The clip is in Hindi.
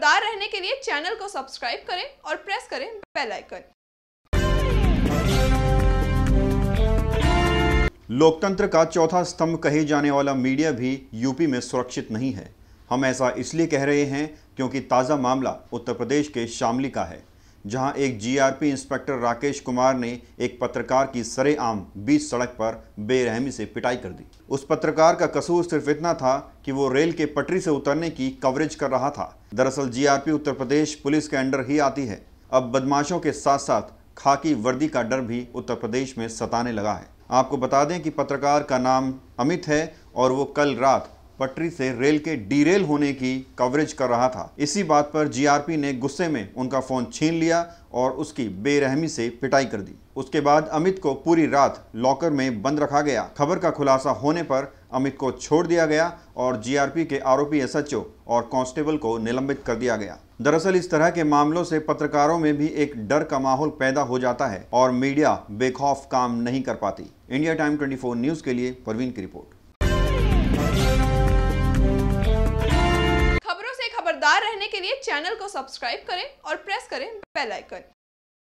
खबरदार रहने के लिए चैनल को सब्सक्राइब करें और प्रेस करें बेल आइकन लोकतंत्र का चौथा स्तंभ कहे जाने वाला मीडिया भी यूपी में सुरक्षित नहीं है हम ऐसा इसलिए कह रहे हैं क्योंकि ताज़ा मामला उत्तर प्रदेश के शामली का है जहां एक जीआरपी इंस्पेक्टर राकेश कुमार ने एक पत्रकार की सरेआम बीच सड़क पर बेरहमी से पिटाई कर दी उस पत्रकार का कसूर सिर्फ इतना था कि वो रेल के पटरी से उतरने की कवरेज कर रहा था दरअसल जीआरपी उत्तर प्रदेश पुलिस के अंडर ही आती है अब बदमाशों के साथ साथ खाकी वर्दी का डर भी उत्तर प्रदेश में सताने लगा है आपको बता दें कि पत्रकार का नाम अमित है और वो कल रात पटरी से रेल के डीरेल होने की कवरेज कर रहा था इसी बात पर जीआरपी ने गुस्से में उनका फोन छीन लिया और उसकी बेरहमी से पिटाई कर दी उसके बाद अमित को पूरी रात लॉकर में बंद रखा गया खबर का खुलासा होने पर अमित को छोड़ दिया गया और जीआरपी के आरोपी एसएचओ और कांस्टेबल को निलंबित कर दिया गया दरअसल इस तरह के मामलों से पत्रकारों में भी एक डर का माहौल पैदा हो जाता है और मीडिया बेखौफ काम नहीं कर पाती इंडिया टाइम ट्वेंटी न्यूज के लिए परवीन की रिपोर्ट रहने के लिए चैनल को सब्सक्राइब करें और प्रेस करें बेल आइकन